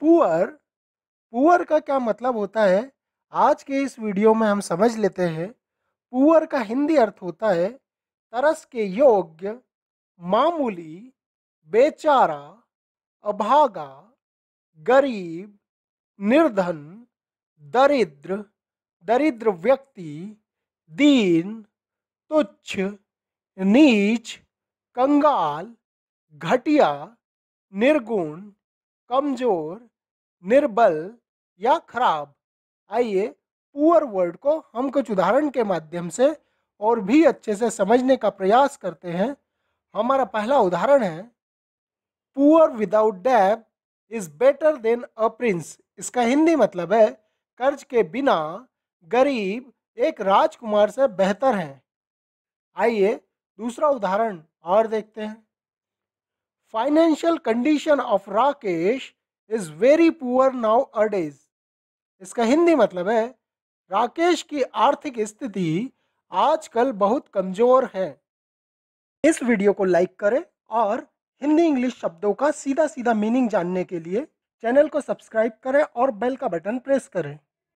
poor poor का क्या मतलब होता है आज के इस वीडियो में हम समझ लेते हैं पुअर का हिंदी अर्थ होता है तरस के योग्य मामूली बेचारा अभागा गरीब निर्धन दरिद्र दरिद्र व्यक्ति दीन तुच्छ नीच कंगाल घटिया निर्गुण कमजोर निर्बल या खराब आइए पुअर वर्ड को हम कुछ उदाहरण के माध्यम से और भी अच्छे से समझने का प्रयास करते हैं हमारा पहला उदाहरण है poor without debt is better than a prince इसका हिंदी मतलब है कर्ज के बिना गरीब एक राजकुमार से बेहतर है आइए दूसरा उदाहरण और देखते हैं financial condition of Rakesh is very poor nowadays इसका हिंदी मतलब है राकेश की आर्थिक स्थिति आजकल बहुत कमज़ोर है इस वीडियो को लाइक करें और हिंदी इंग्लिश शब्दों का सीधा सीधा मीनिंग जानने के लिए चैनल को सब्सक्राइब करें और बेल का बटन प्रेस करें